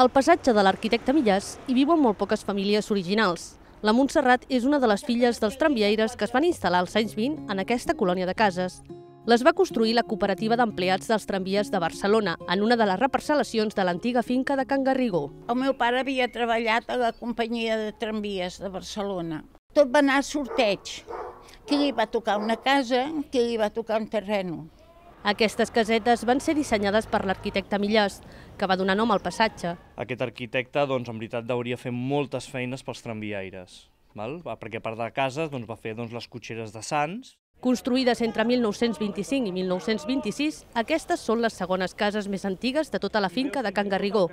Al passatge de l'arquitecte Millàs hi viuen molt poques famílies originals. La Montserrat és una de les filles dels tramviaires que es van instal·lar als anys 20 en aquesta colònia de cases. Les va construir la cooperativa d'empleats dels tramvies de Barcelona, en una de les reparcel·lacions de l'antiga finca de Can Garrigó. El meu pare havia treballat a la companyia de tramvies de Barcelona. Tot va anar a sorteig. Qui li va tocar una casa, qui li va tocar un terreno. Aquestes casetes van ser dissenyades per l'arquitecte Millàs, que va donar nom al passatge. Aquest arquitecte, doncs, en veritat, hauria fer moltes feines pels tramviaires, val? perquè a part de casa doncs, va fer doncs, les cotxeres de Sants. Construïdes entre 1925 i 1926, aquestes són les segones cases més antigues de tota la finca de Can Garrigó,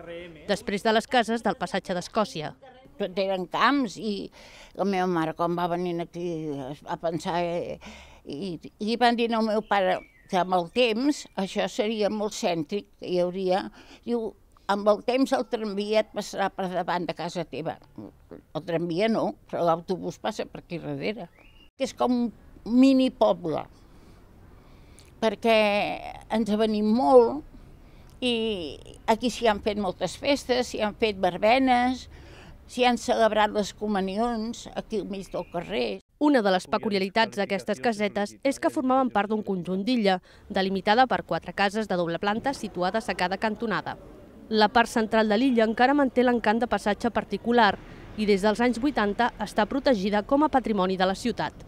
després de les cases del passatge d'Escòcia. Tot eren camps i la meva mare, quan va venir aquí, es va pensar... Eh, i, i van dir al meu pare, que amb el temps, això seria molt cèntric, hi hauria, diu, amb el temps el tramvia et passarà per davant de casa teva. El tramvia no, però l'autobús passa per aquí darrere. Que és com un mini poble, perquè ens venim molt i aquí s'hi han fet moltes festes, s'hi han fet verbenes, s'hi han celebrat les comunions aquí al mig del carrer. Una de les peculiaritats d'aquestes casetes és que formaven part d'un conjunt d'illa, delimitada per quatre cases de doble planta situades a cada cantonada. La part central de l'illa encara manté l'encant de passatge particular i des dels anys 80 està protegida com a patrimoni de la ciutat.